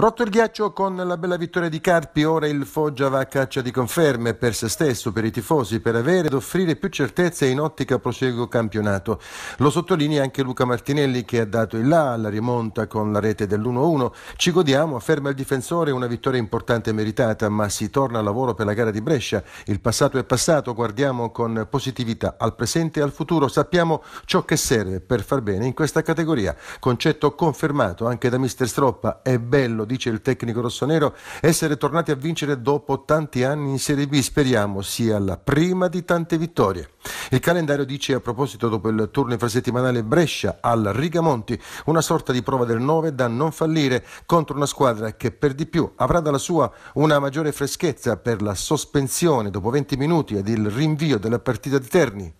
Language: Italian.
Rotto il ghiaccio con la bella vittoria di Carpi, ora il Foggia va a caccia di conferme per se stesso, per i tifosi, per avere ed offrire più certezze in ottica proseguo campionato. Lo sottolinea anche Luca Martinelli che ha dato il là alla rimonta con la rete dell'1-1. Ci godiamo, afferma il difensore, una vittoria importante e meritata, ma si torna al lavoro per la gara di Brescia. Il passato è passato, guardiamo con positività al presente e al futuro, sappiamo ciò che serve per far bene in questa categoria. Concetto confermato anche da mister Stroppa, è bello dice il tecnico rossonero, essere tornati a vincere dopo tanti anni in Serie B. Speriamo sia la prima di tante vittorie. Il calendario dice a proposito dopo il turno infrasettimanale Brescia al Rigamonti, una sorta di prova del 9 da non fallire contro una squadra che per di più avrà dalla sua una maggiore freschezza per la sospensione dopo 20 minuti ed il rinvio della partita di Terni